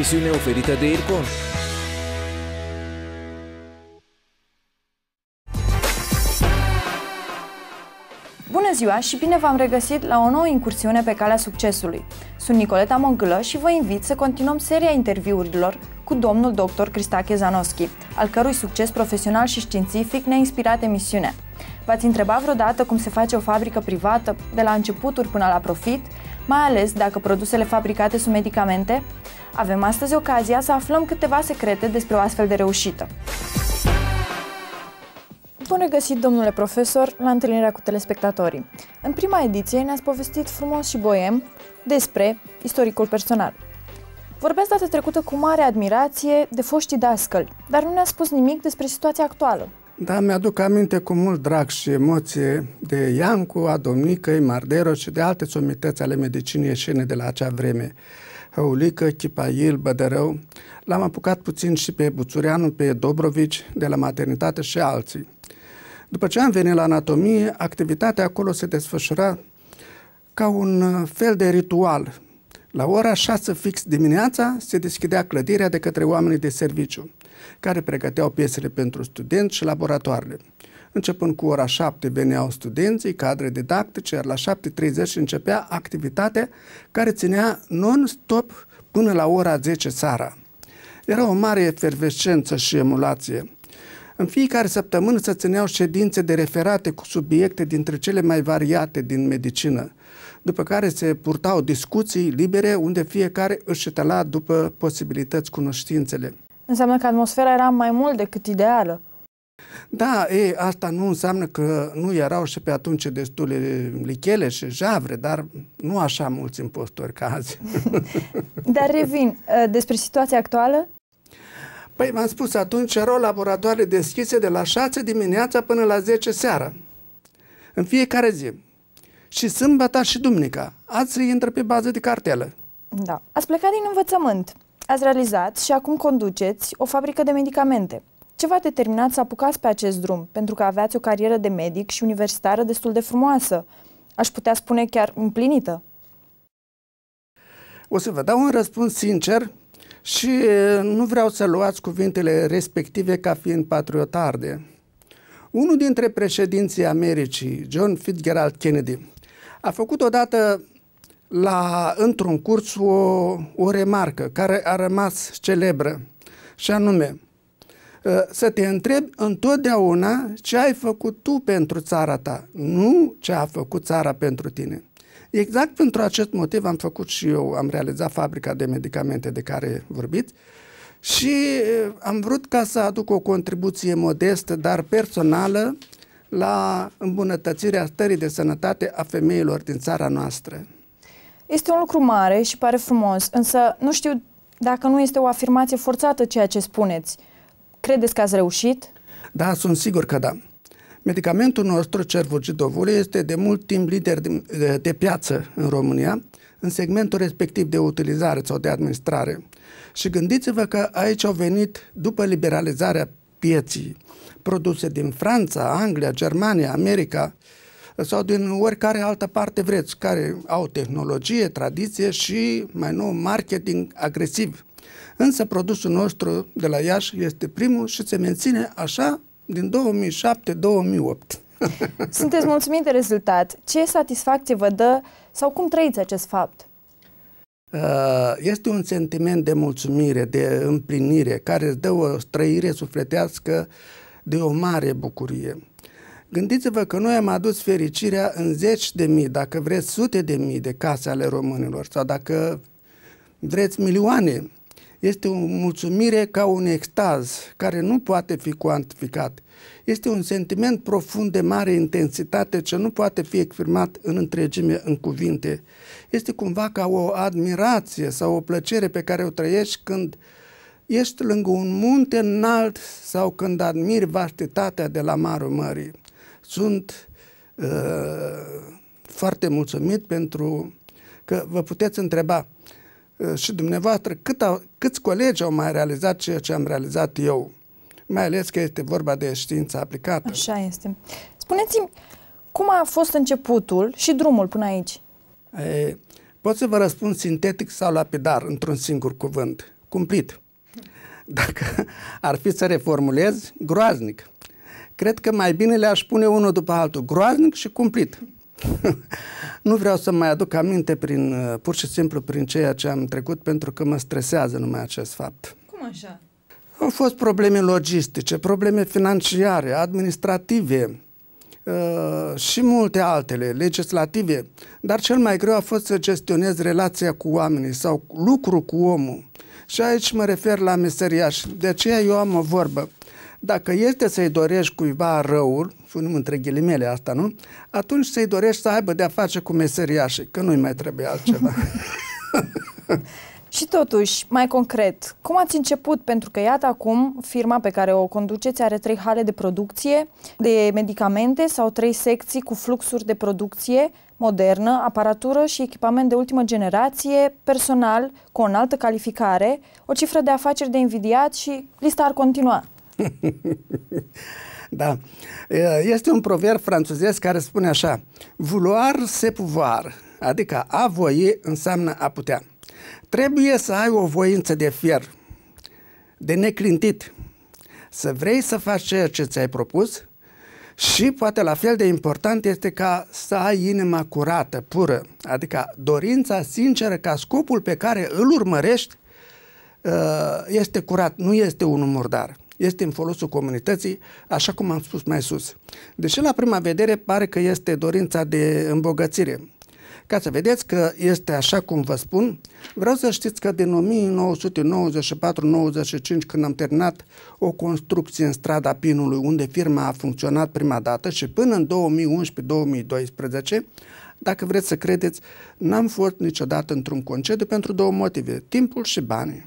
emisiune oferită de Ircon. Bună ziua și bine v-am regăsit la o nouă incursiune pe calea succesului. Sunt Nicoleta Mongâlă și vă invit să continuăm seria interviurilor cu domnul dr. Cristache Zanoschi, al cărui succes profesional și științific ne-a inspirat emisiunea. V-ați întrebat vreodată cum se face o fabrică privată, de la începuturi până la profit, mai ales dacă produsele fabricate sunt medicamente? Avem astăzi ocazia să aflăm câteva secrete despre o astfel de reușită. Bun regăsit, domnule profesor, la întâlnirea cu telespectatorii. În prima ediție ne-ați povestit frumos și boiem despre istoricul personal. Vorbeați data trecută cu mare admirație de foștii dascăli, dar nu ne-a spus nimic despre situația actuală. Da, mi-aduc aminte cu mult drag și emoție de Iancu, Adomnicăi, Mardero și de alte somități ale medicinii ieșene de la acea vreme. Hăulică, Chipail, Bădărău. L-am apucat puțin și pe Buțureanu, pe Dobrovici, de la maternitate și alții. După ce am venit la anatomie, activitatea acolo se desfășura ca un uh, fel de ritual. La ora 6 fix dimineața se deschidea clădirea de către oamenii de serviciu, care pregăteau piesele pentru studenți și laboratoarele. Începând cu ora 7 veneau studenții, cadre didactice, iar la 7.30 începea activitatea care ținea non-stop până la ora 10 seara. Era o mare efervescență și emulație. În fiecare săptămână se țineau ședințe de referate cu subiecte dintre cele mai variate din medicină, după care se purtau discuții libere unde fiecare își etala după posibilități cunoștințele. Înseamnă că atmosfera era mai mult decât ideală. Da, e, asta nu înseamnă că nu erau și pe atunci destule lichele și javre, dar nu așa mulți impostori ca azi. dar revin, ă, despre situația actuală? Păi v-am spus atunci, erau laboratoare deschise de la 6 dimineața până la 10 seara. În fiecare zi. Și sâmbata și duminica. Azi intră pe bază de cartelă. Da. Ați plecat din învățământ. Ați realizat și acum conduceți o fabrică de medicamente. Ce v-a determinat să apucați pe acest drum? Pentru că aveați o carieră de medic și universitară destul de frumoasă. Aș putea spune chiar împlinită. O să vă dau un răspuns sincer și nu vreau să luați cuvintele respective ca fiind patriotarde. Unul dintre președinții Americii, John Fitzgerald Kennedy, a făcut odată la, într-un curs o, o remarcă care a rămas celebră și anume Ă, să te întrebi întotdeauna ce ai făcut tu pentru țara ta, nu ce a făcut țara pentru tine. Exact pentru acest motiv am făcut și eu, am realizat fabrica de medicamente de care vorbiți și ă, am vrut ca să aduc o contribuție modestă, dar personală, la îmbunătățirea stării de sănătate a femeilor din țara noastră. Este un lucru mare și pare frumos, însă nu știu dacă nu este o afirmație forțată ceea ce spuneți. Credeți că ați reușit? Da, sunt sigur că da. Medicamentul nostru, cervugidovul, este de mult timp lider de, de piață în România, în segmentul respectiv de utilizare sau de administrare. Și gândiți-vă că aici au venit, după liberalizarea pieții, produse din Franța, Anglia, Germania, America sau din oricare altă parte vreți, care au tehnologie, tradiție și, mai nou, marketing agresiv Însă produsul nostru de la Iași este primul și se menține așa din 2007-2008. Sunteți mulțumit de rezultat. Ce satisfacție vă dă sau cum trăiți acest fapt? Uh, este un sentiment de mulțumire, de împlinire, care îți dă o trăire sufletească de o mare bucurie. Gândiți-vă că noi am adus fericirea în zeci de mii, dacă vreți sute de mii de case ale românilor sau dacă vreți milioane este o mulțumire ca un extaz care nu poate fi cuantificat. Este un sentiment profund de mare intensitate ce nu poate fi exprimat în întregime în cuvinte. Este cumva ca o admirație sau o plăcere pe care o trăiești când ești lângă un munte înalt sau când admiri vastitatea de la marul mării. Sunt uh, foarte mulțumit pentru că vă puteți întreba Eh, și dumneavoastră cât au, câți colegi au mai realizat ceea ce am realizat eu, mai ales că este vorba de știință aplicată. Așa este. Spuneți-mi, cum a fost începutul și drumul până aici? E, eh, pot să vă răspund sintetic sau lapidar, într-un singur cuvânt. Cumplit. Dacă ar fi să reformulez, groaznic. Cred că mai bine le-aș pune unul după altul, groaznic și cumplit. nu vreau să mai aduc aminte prin, uh, pur și simplu prin ceea ce am trecut, pentru că mă stresează numai acest fapt. Cum așa? Au fost probleme logistice, probleme financiare, administrative uh, și multe altele, legislative, dar cel mai greu a fost să gestionez relația cu oamenii sau lucru cu omul. Și aici mă refer la meseriași. De aceea eu am o vorbă. Dacă este să-i dorești cuiva răul, spunem între ghilimele asta, nu? Atunci să-i dorești să aibă de-a face cu meseriașii, că nu-i mai trebuie altceva. Și totuși, mai concret, cum ați început? Pentru că, iată, acum firma pe care o conduceți are trei hale de producție de medicamente sau trei secții cu fluxuri de producție modernă, aparatură și echipament de ultimă generație, personal cu o înaltă calificare, o cifră de afaceri de invidiat și lista ar continua. da. Este un proverb francez care spune așa, vouloir se pouvoir, adică a voi înseamnă a putea. Trebuie să ai o voință de fier, de neclintit, să vrei să faci ceea ce ți-ai propus și poate la fel de important este ca să ai inima curată, pură, adică dorința sinceră ca scopul pe care îl urmărești este curat, nu este unul murdar este în folosul comunității, așa cum am spus mai sus. Deși la prima vedere pare că este dorința de îmbogățire, ca să vedeți că este așa cum vă spun, vreau să știți că din 1994-95, când am terminat o construcție în strada Pinului, unde firma a funcționat prima dată și până în 2011-2012, dacă vreți să credeți, n-am fost niciodată într-un concediu pentru două motive, timpul și banii.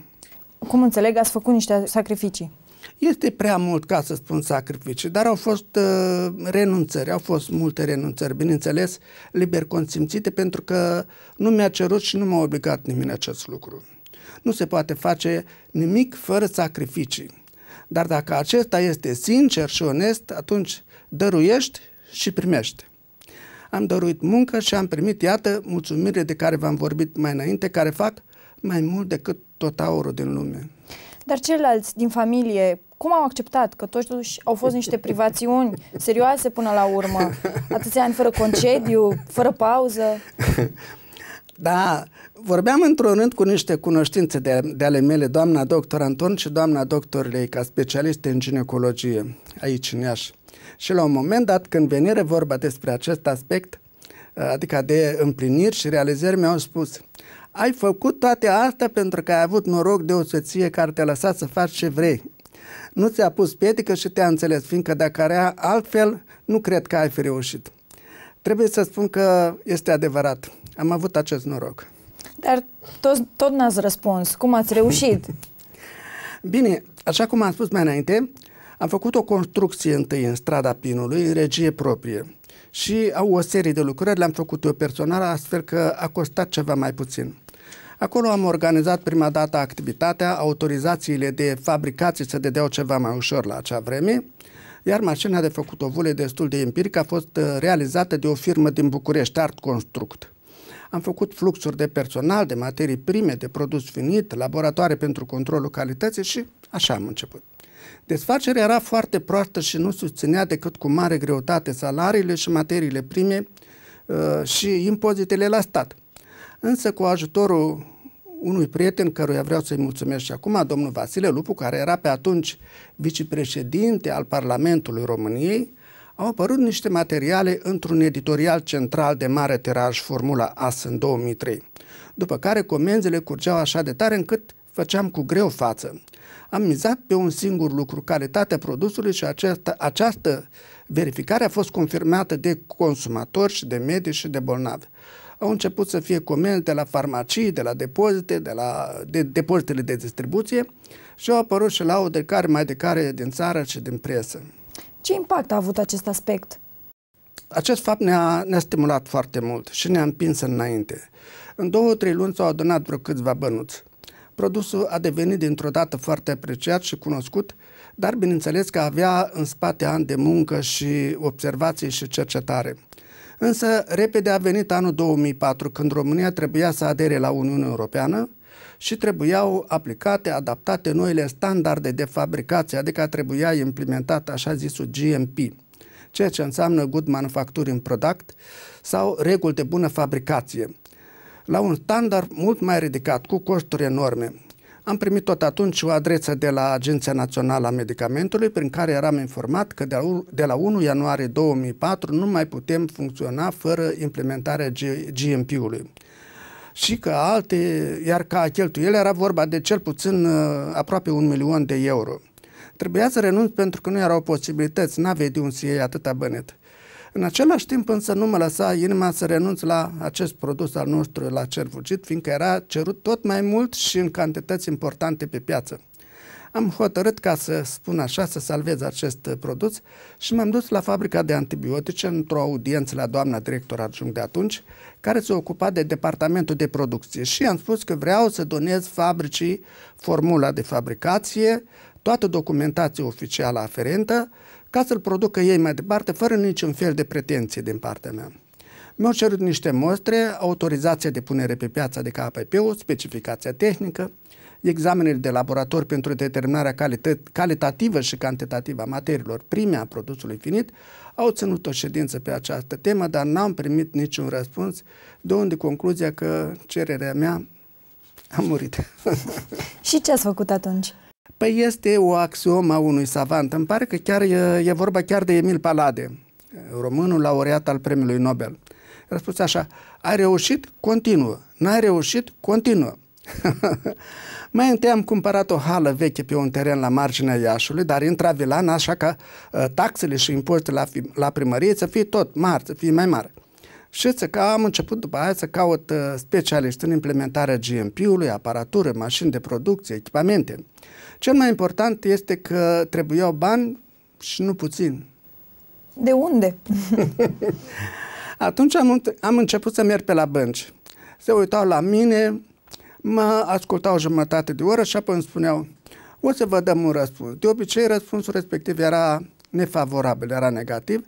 Cum înțeleg, ați făcut niște sacrificii. Este prea mult ca să spun sacrificii, dar au fost uh, renunțări, au fost multe renunțări, bineînțeles, liber consimțite, pentru că nu mi-a cerut și nu m-a obligat nimeni acest lucru. Nu se poate face nimic fără sacrificii. Dar dacă acesta este sincer și onest, atunci dăruiești și primești. Am dăruit muncă și am primit, iată, mulțumire de care v-am vorbit mai înainte, care fac mai mult decât tot aurul din lume. Dar ceilalți din familie, cum au acceptat că totuși au fost niște privațiuni serioase până la urmă, atâția ani fără concediu, fără pauză? Da, vorbeam într-un rând cu niște cunoștințe de, de ale mele, doamna doctor Anton și doamna doctor Leica, specialiste în ginecologie aici în Iași. Și la un moment dat, când venire vorba despre acest aspect, adică de împliniri și realizări, mi-au spus – ai făcut toate astea pentru că ai avut noroc de o soție care te-a lăsat să faci ce vrei. Nu ți-a pus piedică și te-a înțeles, fiindcă dacă era altfel, nu cred că ai fi reușit. Trebuie să spun că este adevărat. Am avut acest noroc. Dar tot, tot n-ați răspuns. Cum ați reușit? Bine, așa cum am spus mai înainte, am făcut o construcție întâi în strada Pinului, în regie proprie. Și au o serie de lucrări, le-am făcut eu personal, astfel că a costat ceva mai puțin. Acolo am organizat prima dată activitatea, autorizațiile de fabricații se dădeau ceva mai ușor la acea vreme, iar mașina de făcut ovule destul de empirică a fost uh, realizată de o firmă din București, Art Construct. Am făcut fluxuri de personal, de materii prime, de produs finit, laboratoare pentru controlul calității și așa am început. Desfacerea era foarte proastă și nu susținea decât cu mare greutate salariile și materiile prime uh, și impozitele la stat. Însă cu ajutorul unui prieten căruia vreau să-i mulțumesc și acum, domnul Vasile Lupu, care era pe atunci vicepreședinte al Parlamentului României, au apărut niște materiale într-un editorial central de mare tiraj, Formula AS în 2003, după care comenzile curgeau așa de tare încât făceam cu greu față. Am mizat pe un singur lucru, calitatea produsului și această, această verificare a fost confirmată de consumatori și de medici și de bolnavi au început să fie comenzi de la farmacii, de la depozite, de la de, depozitele de distribuție și au apărut și laude care mai de care din țară și din presă. Ce impact a avut acest aspect? Acest fapt ne-a, ne stimulat foarte mult și ne-a împins înainte. În două, trei luni s-au adunat vreo câțiva bănuți. Produsul a devenit dintr-o dată foarte apreciat și cunoscut, dar bineînțeles că avea în spate ani de muncă și observații și cercetare. Însă, repede a venit anul 2004, când România trebuia să adere la Uniunea Europeană și trebuiau aplicate, adaptate noile standarde de fabricație, adică trebuia implementat așa zisul GMP, ceea ce înseamnă Good Manufacturing Product sau reguli de bună fabricație, la un standard mult mai ridicat, cu costuri enorme. Am primit tot atunci o adresă de la Agenția Națională a Medicamentului prin care eram informat că de la 1 ianuarie 2004 nu mai putem funcționa fără implementarea GMP-ului și că alte, iar ca cheltuiele era vorba de cel puțin uh, aproape un milion de euro. Trebuia să renunț pentru că nu erau posibilități, n-aveai de un să iei atâta bănet. În același timp însă nu mă lăsa inima să renunț la acest produs al nostru, la cervucit, fiindcă era cerut tot mai mult și în cantități importante pe piață. Am hotărât, ca să spun așa, să salvez acest produs și m-am dus la fabrica de antibiotice într-o audiență la doamna director adjunct de atunci, care se ocupa de departamentul de producție și am spus că vreau să donez fabricii formula de fabricație, toată documentația oficială aferentă, ca să-l producă ei mai departe, fără niciun fel de pretenție din partea mea. Mi-au cerut niște mostre, autorizația de punere pe piața adică de KPP-ul, specificația tehnică, examenele de laborator pentru determinarea calită- calitativă și cantitativă a materiilor prime a produsului finit, au ținut o ședință pe această temă, dar n-am primit niciun răspuns, de unde concluzia că cererea mea a murit. și ce ați făcut atunci? Păi este o axiomă a unui savant. Îmi pare că chiar e, e vorba chiar de Emil Palade, românul laureat al premiului Nobel. A spus așa, ai reușit, continuă. N-ai reușit, continuă. Mai întâi am cumpărat o hală veche pe un teren la marginea Iașului, dar intravilan, așa că uh, taxele și impozitele la, la primărie să fie tot mari, să fie mai mari. Și să că am început după aia să caut uh, specialiști în implementarea GMP-ului, aparatură, mașini de producție, echipamente. Cel mai important este că trebuiau bani și nu puțin. De unde? Atunci am, am început să merg pe la bănci. Se uitau la mine, mă ascultau jumătate de oră și apoi îmi spuneau o să vă dăm un răspuns. De obicei, răspunsul respectiv era nefavorabil, era negativ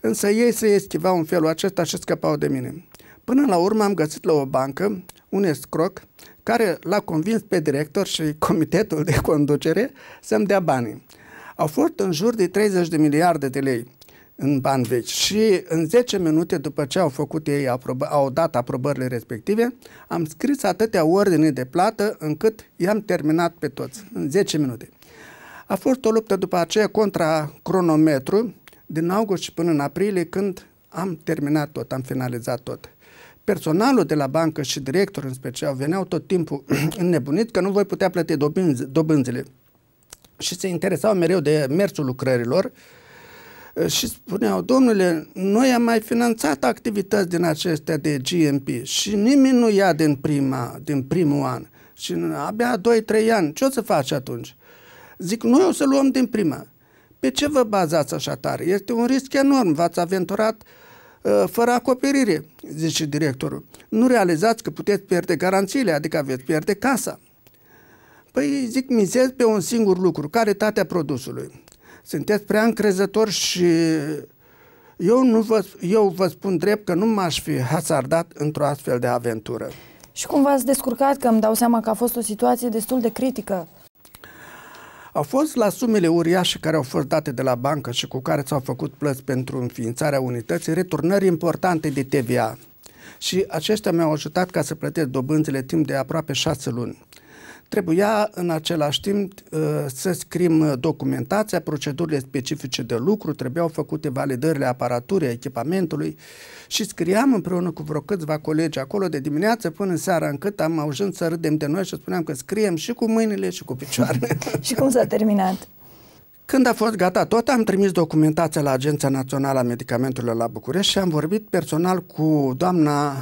însă ei se eschivau în felul acesta și scăpau de mine. Până la urmă am găsit la o bancă un escroc care l-a convins pe director și comitetul de conducere să-mi dea banii. Au fost în jur de 30 de miliarde de lei în bani vechi și în 10 minute după ce au făcut ei, aprobă, au dat aprobările respective, am scris atâtea ordine de plată încât i-am terminat pe toți în 10 minute. A fost o luptă după aceea contra cronometru, din august și până în aprilie, când am terminat tot, am finalizat tot. Personalul de la bancă și directorul în special veneau tot timpul înnebunit că nu voi putea plăti dobânzi, dobânzile și se interesau mereu de mersul lucrărilor și spuneau, domnule, noi am mai finanțat activități din acestea de GMP și nimeni nu ia din, prima, din primul an și abia 2-3 ani, ce o să faci atunci? Zic, noi o să luăm din prima. Pe ce vă bazați așa tare? Este un risc enorm, v-ați aventurat uh, fără acoperire, zice directorul. Nu realizați că puteți pierde garanțiile, adică veți pierde casa. Păi zic, mizez pe un singur lucru, calitatea produsului. Sunteți prea încrezător și eu, nu vă, eu vă spun drept că nu m-aș fi hazardat într-o astfel de aventură. Și cum v-ați descurcat, că îmi dau seama că a fost o situație destul de critică au fost la sumele uriașe care au fost date de la bancă și cu care s-au făcut plăți pentru înființarea unității, returnări importante de TVA. Și aceștia mi-au ajutat ca să plătesc dobânzile timp de aproape șase luni. Trebuia în același timp uh, să scrim uh, documentația, procedurile specifice de lucru, trebuiau făcute validările aparaturii, echipamentului și scriam împreună cu vreo câțiva colegi acolo de dimineață până în seara încât am ajuns să râdem de noi și spuneam că scriem și cu mâinile și cu picioarele. și cum s-a terminat? Când a fost gata tot, am trimis documentația la Agenția Națională a Medicamentelor la București și am vorbit personal cu doamna uh,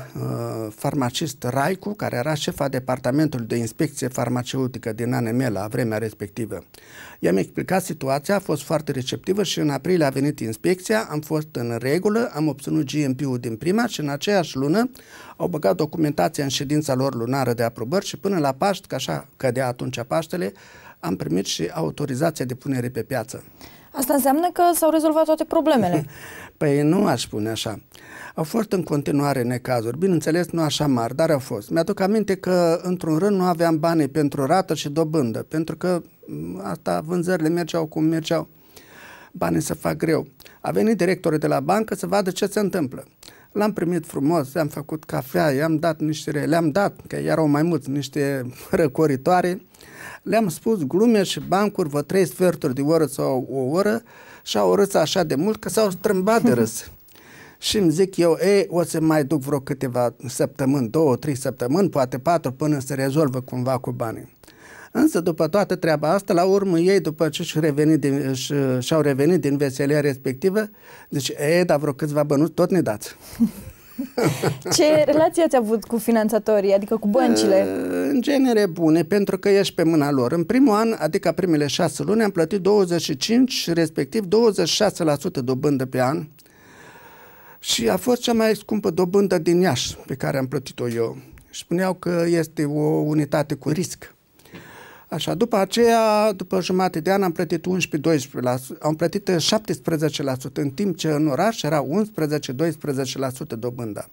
farmacist Raicu, care era șefa departamentului de inspecție farmaceutică din ANM la vremea respectivă. I-am explicat situația, a fost foarte receptivă și în aprilie a venit inspecția, am fost în regulă, am obținut GMP-ul din prima și în aceeași lună au băgat documentația în ședința lor lunară de aprobări și până la Paști, că așa cădea atunci Paștele, am primit și autorizația de punere pe piață. Asta înseamnă că s-au rezolvat toate problemele. Păi nu aș spune așa. Au fost în continuare necazuri, bineînțeles nu așa mari, dar au fost. Mi-aduc aminte că într-un rând nu aveam bani pentru rată și dobândă, pentru că mm, asta vânzările mergeau cum mergeau. Banii se fac greu. A venit directorul de la bancă să vadă ce se întâmplă. L-am primit frumos, i-am făcut cafea, i-am dat niște re, le-am dat, că erau mai mulți, niște răcoritoare. Le-am spus glume și bancuri, vă trei sferturi de oră sau o oră și au râs așa de mult că s-au strâmbat de râs. și îmi zic eu, ei, o să mai duc vreo câteva săptămâni, două, trei săptămâni, poate patru, până se rezolvă cumva cu banii. Însă după toată treaba asta, la urmă ei, după ce și-au revenit din, și, și-au revenit din veselia respectivă, deci e, dar vreo câțiva bănuți tot ne dați. Ce relație ați avut cu finanțatorii, adică cu băncile? În genere bune, pentru că ești pe mâna lor. În primul an, adică primele șase luni, am plătit 25, respectiv 26% dobândă pe an și a fost cea mai scumpă dobândă din Iași pe care am plătit-o eu. Spuneau că este o unitate cu risc. Așa, după aceea, după jumate de an am plătit 11-12%, am plătit 17%, eh, în timp ce în oraș era 11-12% dobânda.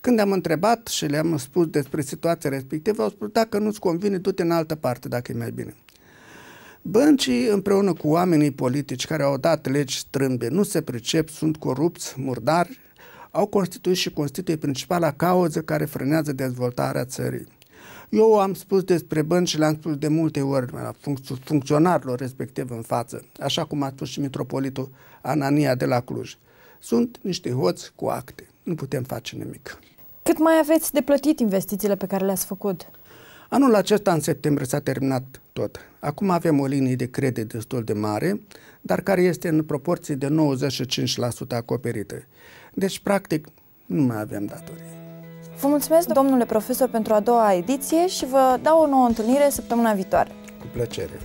Când am întrebat și le-am spus despre situația respectivă, au spus dacă nu-ți convine, du-te în altă parte dacă e mai bine. Băncii, împreună cu oamenii politici care au dat legi strâmbe, nu se pricep, sunt corupți, murdari, au constituit și constituie principala cauză care frânează dezvoltarea țării. Eu am spus despre bănci și le-am spus de multe ori func- funcționarilor respectiv în față, așa cum a spus și mitropolitul Anania de la Cluj. Sunt niște hoți cu acte. Nu putem face nimic. Cât mai aveți de plătit investițiile pe care le-ați făcut? Anul acesta, în septembrie, s-a terminat tot. Acum avem o linie de credit destul de mare, dar care este în proporție de 95% acoperită. Deci, practic, nu mai avem datorii. Vă mulțumesc, domnule profesor, pentru a doua ediție și vă dau o nouă întâlnire săptămâna viitoare. Cu plăcere!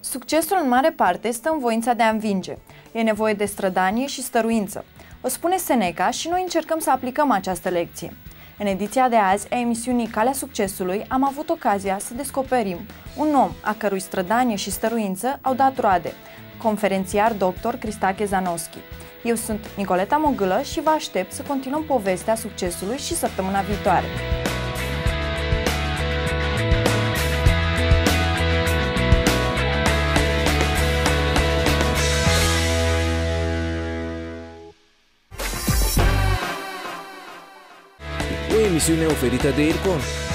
Succesul în mare parte stă în voința de a învinge. E nevoie de strădanie și stăruință. O spune Seneca și noi încercăm să aplicăm această lecție. În ediția de azi a emisiunii Calea Succesului am avut ocazia să descoperim un om a cărui strădanie și stăruință au dat roade, conferențiar dr. Cristache Zanoschi. Eu sunt Nicoleta Mogâlă și vă aștept să continuăm povestea succesului și săptămâna viitoare. O emisiune oferită de Ircon